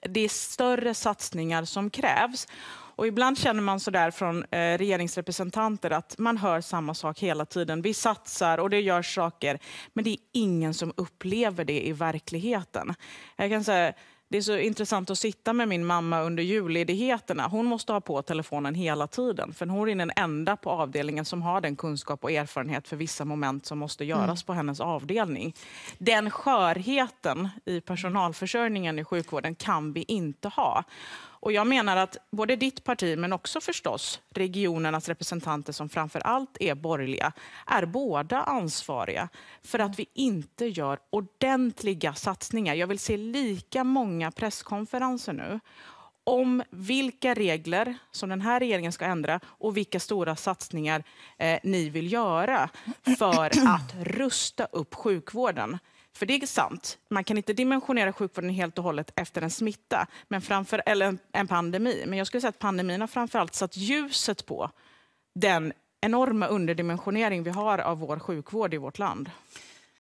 Det är större satsningar som krävs. Och ibland känner man så där från eh, regeringsrepresentanter att man hör samma sak hela tiden. Vi satsar och det görs saker, men det är ingen som upplever det i verkligheten. Jag kan säga det är så intressant att sitta med min mamma under julledigheterna. Hon måste ha på telefonen hela tiden, för hon är den enda på avdelningen som har den kunskap och erfarenhet för vissa moment som måste mm. göras mm. på hennes avdelning. Den skörheten i personalförsörjningen i sjukvården kan vi inte ha. Och jag menar att både ditt parti, men också förstås regionernas representanter som framför allt är borgerliga, är båda ansvariga för att vi inte gör ordentliga satsningar. Jag vill se lika många presskonferenser nu om vilka regler som den här regeringen ska ändra och vilka stora satsningar eh, ni vill göra för att rusta upp sjukvården. För det är sant, man kan inte dimensionera sjukvården helt och hållet efter en smitta, men framför, eller en pandemi. Men jag skulle säga att pandemin har framförallt satt ljuset på den enorma underdimensionering vi har av vår sjukvård i vårt land.